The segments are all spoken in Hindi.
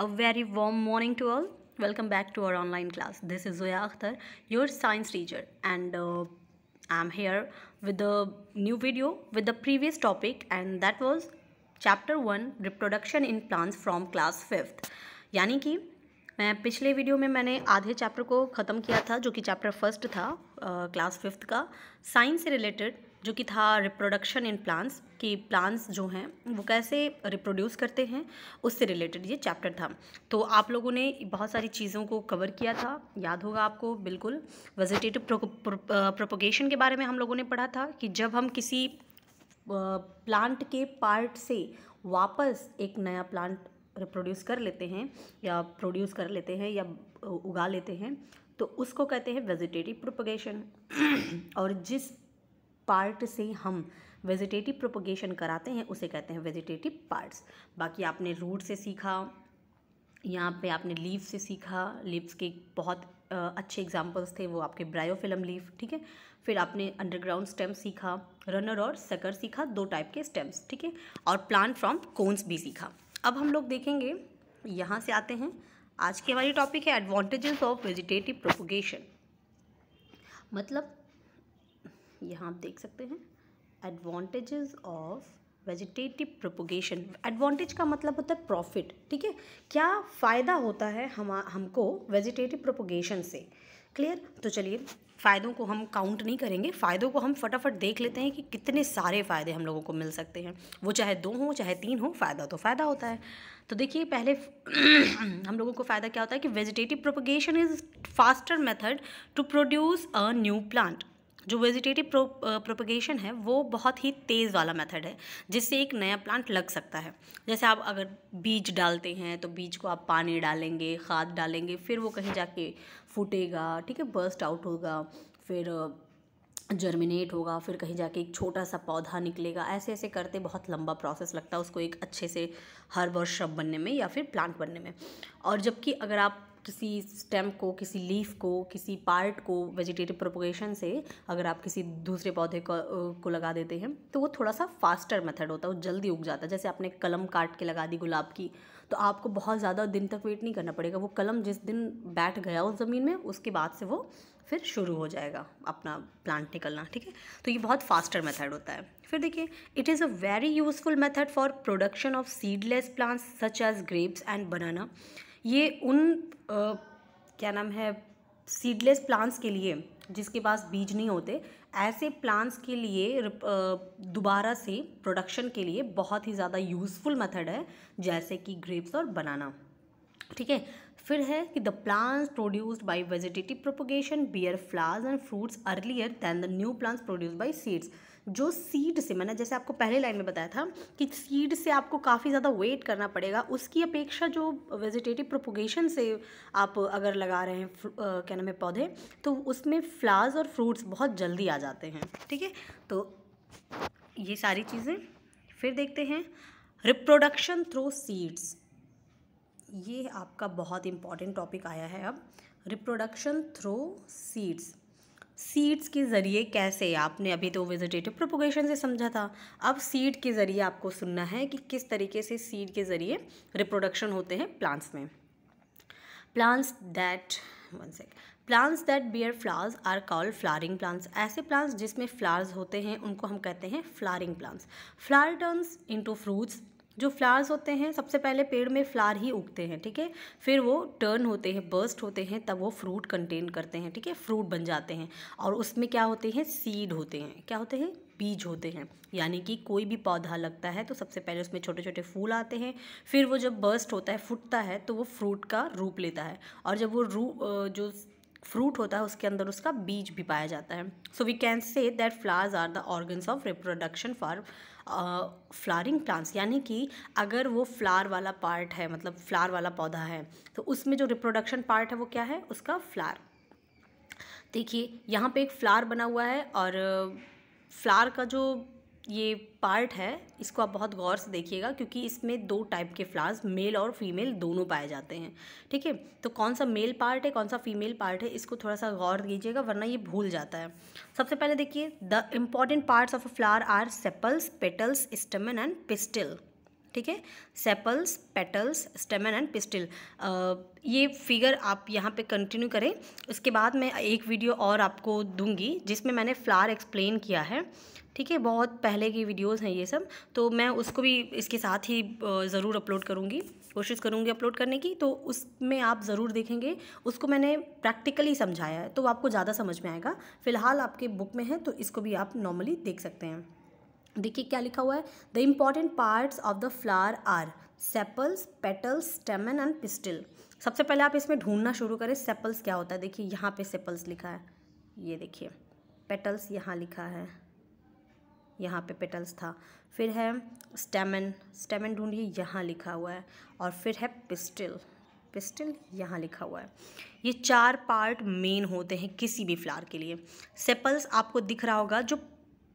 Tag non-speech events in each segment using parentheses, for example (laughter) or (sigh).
A very warm morning to all. Welcome back to our online class. This is Zoya Akhtar, your science teacher and uh, I'm here with a new video with the previous topic and that was chapter 1 reproduction in plants from class 5th. Yani ki. मैं पिछले वीडियो में मैंने आधे चैप्टर को ख़त्म किया था जो कि चैप्टर फर्स्ट था क्लास फिफ्थ का साइंस से रिलेटेड जो कि था रिप्रोडक्शन इन प्लांट्स कि प्लांट्स जो हैं वो कैसे रिप्रोड्यूस करते हैं उससे रिलेटेड ये चैप्टर था तो आप लोगों ने बहुत सारी चीज़ों को कवर किया था याद होगा आपको बिल्कुल वेजिटेटिव प्रोपोगेशन के बारे में हम लोगों ने पढ़ा था कि जब हम किसी प्लांट के पार्ट से वापस एक नया प्लांट प्रोड्यूस कर लेते हैं या प्रोड्यूस कर लेते हैं या उगा लेते हैं तो उसको कहते हैं वेजिटेटिव प्रोपोगेशन (clears throat) और जिस पार्ट से हम वेजिटेटिव प्रोपोगेशन कराते हैं उसे कहते हैं वेजिटेटिव पार्ट्स बाकी आपने रूट से सीखा यहाँ पे आपने लीव से सीखा लीव्स के बहुत अच्छे एग्जाम्पल्स थे वो आपके ब्रायोफिलम लीव ठीक है फिर आपने अंडरग्राउंड स्टेम सीखा रनर और सकर सीखा दो टाइप के स्टेम्स ठीक है और प्लांट फ्रॉम कोन्स भी सीखा अब हम लोग देखेंगे यहाँ से आते हैं आज की हमारी टॉपिक है एडवांटेजेस ऑफ वेजिटेटिव प्रोपोगेशन मतलब यहाँ आप देख सकते हैं advantages of vegetative propagation advantage का मतलब होता है प्रॉफिट ठीक है क्या फ़ायदा होता है हम हमको वेजिटेटिव प्रोपोगेशन से क्लियर तो चलिए फ़ायदों को हम काउंट नहीं करेंगे फ़ायदों को हम फटाफट देख लेते हैं कि कितने सारे फ़ायदे हम लोगों को मिल सकते हैं वो चाहे दो हों चाहे तीन हों फ़ायदा तो फ़ायदा होता है तो देखिए पहले (clears throat) हम लोगों को फ़ायदा क्या होता है कि vegetative propagation is faster method to produce a new plant जो वेजिटेटिव प्रो, प्रोपगेशन है वो बहुत ही तेज़ वाला मेथड है जिससे एक नया प्लांट लग सकता है जैसे आप अगर बीज डालते हैं तो बीज को आप पानी डालेंगे खाद डालेंगे फिर वो कहीं जाके फूटेगा ठीक है बर्स्ट आउट होगा फिर जर्मिनेट होगा फिर कहीं जाके एक छोटा सा पौधा निकलेगा ऐसे ऐसे करते बहुत लंबा प्रोसेस लगता है उसको एक अच्छे से हर वर्ष शब बनने में या फिर प्लांट बनने में और जबकि अगर आप किसी स्टेम को किसी लीफ को किसी पार्ट को वेजिटेटिव प्रोपोगेशन से अगर आप किसी दूसरे पौधे को, को लगा देते हैं तो वो थोड़ा सा फास्टर मेथड होता है वो जल्दी उग जाता है जैसे आपने कलम काट के लगा दी गुलाब की तो आपको बहुत ज़्यादा दिन तक वेट नहीं करना पड़ेगा वो कलम जिस दिन बैठ गया उस ज़मीन में उसके बाद से वो फिर शुरू हो जाएगा अपना प्लांट निकलना ठीक है तो ये बहुत फास्टर मेथड होता है फिर देखिए it is a very useful method for production of seedless plants such as grapes and banana ये उन आ, क्या नाम है सीडलेस प्लांट्स के लिए जिसके पास बीज नहीं होते ऐसे प्लांट्स के लिए दोबारा से प्रोडक्शन के लिए बहुत ही ज़्यादा यूज़फुल मेथड है जैसे कि ग्रेप्स और बनाना ठीक है फिर है कि the plants produced by vegetative propagation bear flowers and fruits earlier than the new plants produced by seeds जो सीड से मैंने जैसे आपको पहले लाइन में बताया था कि सीड से आपको काफ़ी ज़्यादा वेट करना पड़ेगा उसकी अपेक्षा जो वेजिटेटिव प्रोपोगेशन से आप अगर लगा रहे हैं क्या नाम है पौधे तो उसमें फ्लावर्स और फ्रूट्स बहुत जल्दी आ जाते हैं ठीक है तो ये सारी चीज़ें फिर देखते हैं रिप्रोडक्शन थ्रू सीड्स ये आपका बहुत इंपॉर्टेंट टॉपिक आया है अब रिप्रोडक्शन थ्रू सीड्स सीड्स के ज़रिए कैसे आपने अभी तो वेजिटेटिव प्रोपोगेशन से समझा था अब सीड के ज़रिए आपको सुनना है कि किस तरीके से सीड के ज़रिए रिप्रोडक्शन होते हैं प्लांट्स में plants that one sec plants that bear flowers are called flowering plants ऐसे प्लांट्स जिसमें फ्लावर्स होते हैं उनको हम कहते हैं flowering plants flower turns into fruits जो फ्लावर्स होते हैं सबसे पहले पेड़ में फ्लावर ही उगते हैं ठीक है फिर वो टर्न होते हैं बर्स्ट होते हैं तब वो फ्रूट कंटेन करते हैं ठीक है फ्रूट बन जाते हैं और उसमें क्या होते हैं सीड होते हैं क्या होते हैं बीज होते हैं यानी कि कोई भी पौधा लगता है तो सबसे पहले उसमें छोटे छोटे फूल आते हैं फिर वो जब बर्स्ट होता है फूटता है तो वो फ्रूट का रूप लेता है और जब वो रू जो फ्रूट होता है उसके अंदर उसका बीज भी पाया जाता है so we can say that flowers are the organs of reproduction for flowering plants यानी कि अगर वो फ्लावर वाला पार्ट है मतलब फ्लावर वाला पौधा है तो उसमें जो रिप्रोडक्शन पार्ट है वो क्या है उसका फ्लावर देखिए यहाँ पे एक फ्लावर बना हुआ है और फ्लावर uh, का जो ये पार्ट है इसको आप बहुत गौर से देखिएगा क्योंकि इसमें दो टाइप के फ्लावर्स मेल और फीमेल दोनों पाए जाते हैं ठीक है तो कौन सा मेल पार्ट है कौन सा फीमेल पार्ट है इसको थोड़ा सा गौर कीजिएगा वरना ये भूल जाता है सबसे पहले देखिए the important parts of a flower are sepals petals stamen and pistil ठीक है sepals petals stamen and pistil ये फिगर आप यहाँ पे कंटिन्यू करें उसके बाद मैं एक वीडियो और आपको दूंगी जिसमें मैंने फ्लावर एक्सप्लेन किया है ठीक है बहुत पहले की वीडियोज़ हैं ये सब तो मैं उसको भी इसके साथ ही ज़रूर अपलोड करूँगी कोशिश करूँगी अपलोड करने की तो उसमें आप ज़रूर देखेंगे उसको मैंने प्रैक्टिकली समझाया है तो आपको ज़्यादा समझ में आएगा फ़िलहाल आपके बुक में है तो इसको भी आप नॉर्मली देख सकते हैं देखिए क्या लिखा हुआ है the important parts of the flower are sepals petals stamen and pistil सबसे पहले आप इसमें ढूंढना शुरू करें सेपल्स क्या होता है देखिए यहाँ पे सेपल्स लिखा है ये देखिए पेटल्स यहाँ लिखा है यहाँ पे पेटल्स था फिर है स्टेमन स्टेमन ढूंढिए यहाँ लिखा हुआ है और फिर है पिस्टिल पिस्टल यहाँ लिखा हुआ है ये चार पार्ट मेन होते हैं किसी भी फ्लावर के लिए सेपल्स आपको दिख रहा होगा जो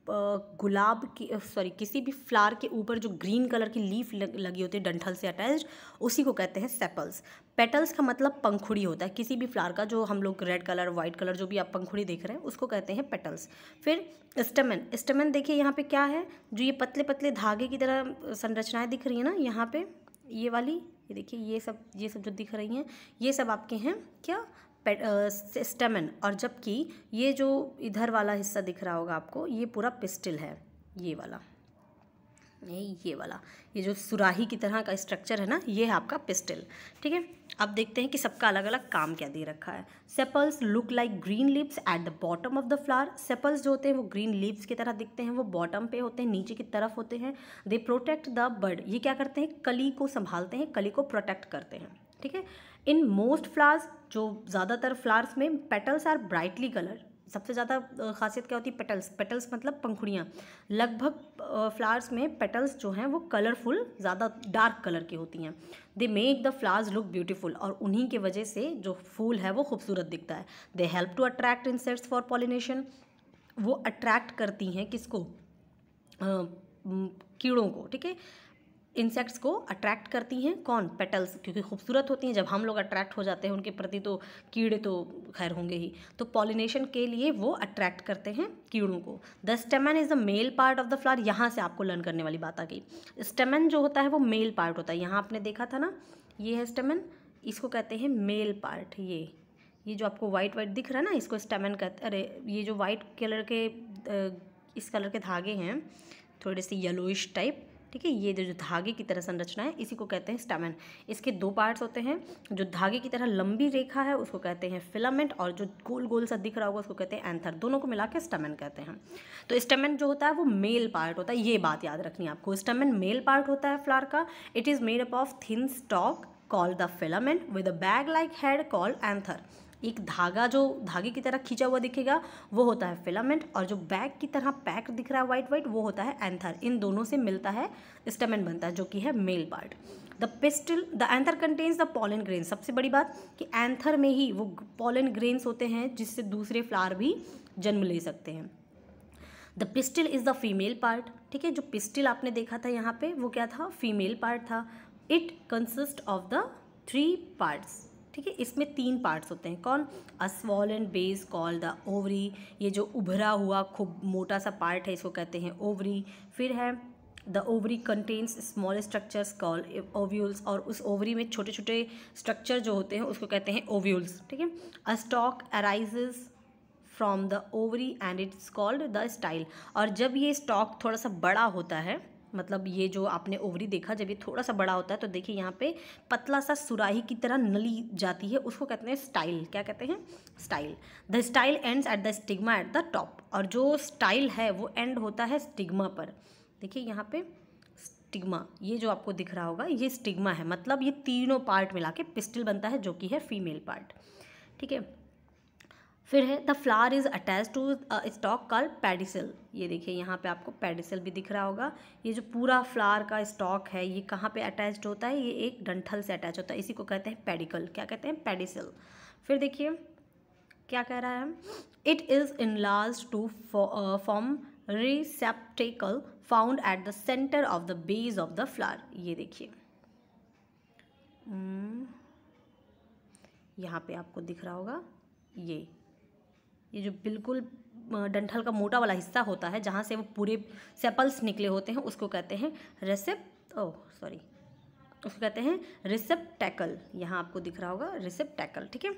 गुलाब की सॉरी किसी भी फ्लावर के ऊपर जो ग्रीन कलर की लीफ लगी होती है डंठल से अटैच उसी को कहते हैं सेपल्स पेटल्स का मतलब पंखुड़ी होता है किसी भी फ्लावर का जो हम लोग रेड कलर व्हाइट कलर जो भी आप पंखुड़ी देख रहे हैं उसको कहते हैं पेटल्स फिर स्टेमन स्टेमन देखिए यहाँ पे क्या है जो ये पतले पतले धागे की तरह संरचनाएँ दिख रही हैं ना यहाँ पे ये वाली ये देखिए ये सब ये सब जो दिख रही हैं ये सब आपके हैं क्या स्टेमन और जबकि ये जो इधर वाला हिस्सा दिख रहा होगा आपको ये पूरा पिस्टिल है ये वाला नहीं ये वाला ये जो सुराही की तरह का स्ट्रक्चर है ना ये है आपका पिस्टिल ठीक है अब देखते हैं कि सबका अलग अलग काम क्या दे रखा है sepals look like green leaves at the bottom of the flower sepals जो होते हैं वो ग्रीन लीव्स की तरह दिखते हैं वो बॉटम पे होते हैं नीचे की तरफ होते हैं दे प्रोटेक्ट द बर्ड ये क्या करते हैं कली को संभालते हैं कली को प्रोटेक्ट करते हैं ठीक है इन मोस्ट फ्लावर्स जो ज़्यादातर फ्लावर्स में पेटल्स आर ब्राइटली कलर सबसे ज़्यादा खासियत क्या होती है पेटल्स पेटल्स मतलब पंखुड़ियाँ लगभग फ्लावर्स में पेटल्स जो हैं वो कलरफुल ज़्यादा डार्क कलर की होती हैं they make the flowers look beautiful और उन्हीं के वजह से जो फूल है वो खूबसूरत दिखता है they help to attract insects for pollination वो अट्रैक्ट करती हैं किसको कीड़ों को ठीक है इंसेक्ट्स को अट्रैक्ट करती हैं कौन पेटल्स क्योंकि खूबसूरत होती हैं जब हम लोग अट्रैक्ट हो जाते हैं उनके प्रति तो कीड़े तो खैर होंगे ही तो पॉलिनेशन के लिए वो अट्रैक्ट करते हैं कीड़ों को the stamen is the male part of the flower यहाँ से आपको लर्न करने वाली बात आ गई स्टेमन जो होता है वो मेल पार्ट होता है यहाँ आपने देखा था ना ये है स्टेमन इसको कहते हैं मेल पार्ट ये ये जो आपको वाइट वाइट दिख रहा है ना इसको स्टेमन कहते अरे ये जो वाइट कलर के इस कलर के धागे हैं थोड़े से येलोइश टाइप ठीक है ये जो धागे की तरह संरचना है इसी को कहते हैं स्टेमन इसके दो पार्ट्स होते हैं जो धागे की तरह लंबी रेखा है उसको कहते हैं फिलामेंट और जो गोल गोल सा दिख रहा होगा उसको कहते हैं एंथर दोनों को मिला के स्टेमन कहते हैं तो स्टेमन जो होता है वो मेल पार्ट होता है ये बात याद रखनी है आपको स्टेमन मेल पार्ट होता है फ्लार का it is made up of thin stalk call the filament with a bag like head call anther एक धागा जो धागे की तरह खींचा हुआ दिखेगा वो होता है फिलामेंट और जो बैग की तरह पैक दिख रहा है वाइट वाइट वो होता है एंथर इन दोनों से मिलता है स्टेमन बनता है जो कि है male part the pistil the anther contains the pollen grain सबसे बड़ी बात कि एंथर में ही वो पॉलन ग्रेन्स होते हैं जिससे दूसरे फ्लावर भी जन्म ले सकते हैं the pistil is the female part ठीक है जो पिस्टिल आपने देखा था यहाँ पे वो क्या था फीमेल पार्ट था it consist of the three parts ठीक है इसमें तीन पार्ट्स होते हैं कौन a swollen and base call the ovary ये जो उभरा हुआ खूब मोटा सा पार्ट है इसको कहते हैं ओवरी फिर है the ovary contains small structures call ovules और उस ओवरी में छोटे छोटे स्ट्रक्चर जो होते हैं उसको कहते हैं ओव्यूल्स ठीक है a stalk arise from the ovary and it's called the style और जब ये स्टॉक थोड़ा सा बड़ा होता है मतलब ये जो आपने ओवरी देखा जब ये थोड़ा सा बड़ा होता है तो देखिए यहाँ पे पतला सा सुराही की तरह नली जाती है उसको कहते हैं स्टाइल क्या कहते हैं style the style ends at the stigma at the top और जो स्टाइल है वो एंड होता है स्टिग्मा पर देखिए यहाँ पे स्टिग्मा ये जो आपको दिख रहा होगा ये स्टिग्मा है मतलब ये तीनों पार्ट मिला के पिस्टल बनता है जो कि है फीमेल पार्ट ठीक है फिर है the flower is attach to stalk call pedicel ये देखिए यहाँ पे आपको पेडिसल भी दिख रहा होगा ये जो पूरा फ्लावर का स्टॉक है ये कहाँ पे अटैच्ड होता है ये एक डंठल से अटैच होता है इसी को कहते हैं पेडिकल क्या कहते हैं पेडिसल फिर देखिए क्या कह रहा है it is enlarged to form receptacle found at the centre of the base of the flower ये देखिए यहाँ पे आपको दिख रहा होगा ये ये जो बिल्कुल डंठल का मोटा वाला हिस्सा होता है जहाँ से वो पूरे सेपल्स निकले होते हैं उसको कहते हैं रेसिप ओ सॉरी उसको कहते हैं रिसेप्टैकल यहाँ आपको दिख रहा होगा रिसेप्टैकल ठीक है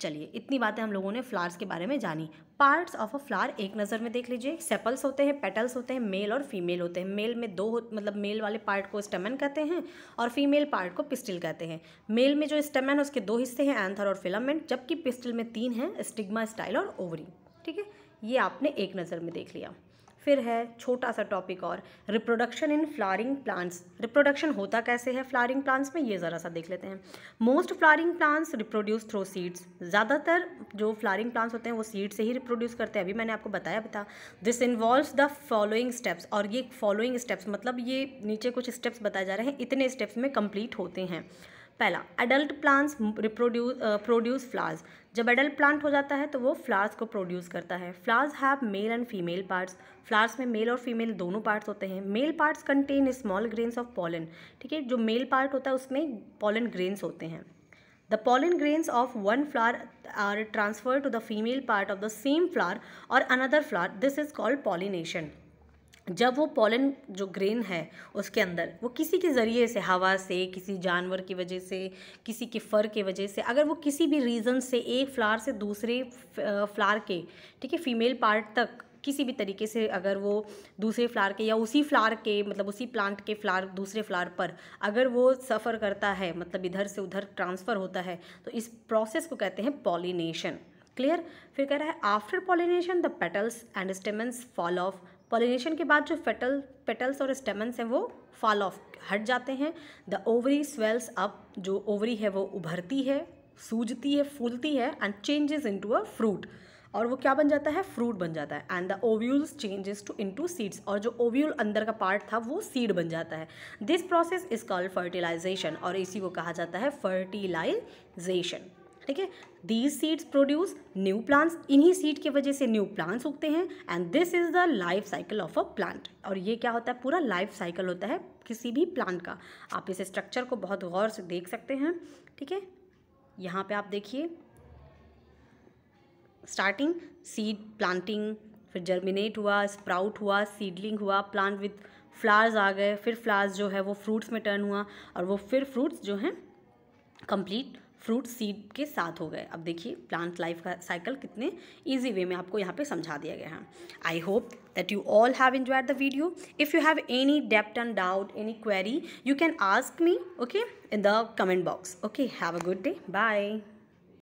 चलिए इतनी बातें हम लोगों ने फ्लावर्स के बारे में जानी पार्ट्स ऑफ अ फ्लावर एक नज़र में देख लीजिए सेपल्स होते हैं पेटल्स होते हैं मेल और फीमेल होते हैं मेल में दो मतलब मेल वाले पार्ट को स्टेमन कहते हैं और फीमेल पार्ट को पिस्टिल कहते हैं मेल में जो स्टेमन है उसके दो हिस्से हैं एंथर और फिलामेंट जबकि पिस्टिल में तीन हैं स्टिग्मा स्टाइल और ओवरी ठीक है ये आपने एक नज़र में देख लिया फिर है छोटा सा टॉपिक और reproduction in flowering plants reproduction होता कैसे है फ्लारिंग प्लांट्स में ये ज़रा सा देख लेते हैं most flowering plants reproduce through seeds ज़्यादातर जो फ्लारिंग प्लांट्स होते हैं वो सीड से ही रिप्रोड्यूस करते हैं अभी मैंने आपको बताया बता this involves the following steps और ये फॉलोइंग स्टेप्स मतलब ये नीचे कुछ स्टेप्स बताए जा रहे हैं इतने स्टेप्स में कंप्लीट होते हैं पहला adult plants reproduce produce flowers जब एडल्ट प्लांट हो जाता है तो वो फ्लावर्स को प्रोड्यूस करता है flowers have male and female parts flowers में मेल और फीमेल दोनों पार्ट्स होते हैं male parts contain small grains of pollen ठीक है जो मेल पार्ट होता है उसमें पॉलन ग्रेन्स होते हैं the pollen grains of one flower are transfer to the female part of the same flower और another flower this is called pollination जब वो पॉलन जो ग्रेन है उसके अंदर वो किसी के ज़रिए से हवा से किसी जानवर की वजह से किसी के फर के वजह से अगर वो किसी भी रीज़न से एक फ्लावर से दूसरे फ्लावर के ठीक है फीमेल पार्ट तक किसी भी तरीके से अगर वो दूसरे फ्लावर के या उसी फ्लावर के मतलब उसी प्लांट के फ्लावर दूसरे फ्लावर पर अगर वो सफ़र करता है मतलब इधर से उधर ट्रांसफ़र होता है तो इस प्रोसेस को कहते हैं पॉलिनेशन क्लियर फिर कह रहा है after pollination the petals and stamens fall off pollination के बाद जो फेटल पेटल्स और स्टेमन्स हैं वो फॉल ऑफ हट जाते हैं द ओवरी स्वेल्स अप जो ओवरी है वो उभरती है सूजती है फूलती है and changes into a fruit और वो क्या बन जाता है फ्रूट बन जाता है and the ovules changes to into seeds और जो ओव्यूल अंदर का पार्ट था वो सीड बन जाता है this process is called fertilization और इसी को कहा जाता है फर्टिलाइजेशन ठीक है these seeds produce new plants इन्हीं सीड की वजह से न्यू प्लांट्स उगते हैं and this is the life cycle of a plant और ये क्या होता है पूरा लाइफ साइकिल होता है किसी भी प्लांट का आप इस स्ट्रक्चर को बहुत गौर से देख सकते हैं ठीक है यहाँ पे आप देखिए स्टार्टिंग सीड प्लांटिंग फिर जर्मिनेट हुआ स्प्राउट हुआ सीडलिंग हुआ प्लांट विथ फ्लावर्स आ गए फिर फ्लावर्स जो है वो फ्रूट्स में टर्न हुआ और वो फिर फ्रूट्स जो हैं कंप्लीट फ्रूट सीड के साथ हो गए अब देखिए प्लांट लाइफ का साइकिल कितने इजी वे में आपको यहाँ पे समझा दिया गया है I hope that you all have enjoyed the video if you have any डेप्ट and doubt any query you can ask me okay in the comment box okay have a good day bye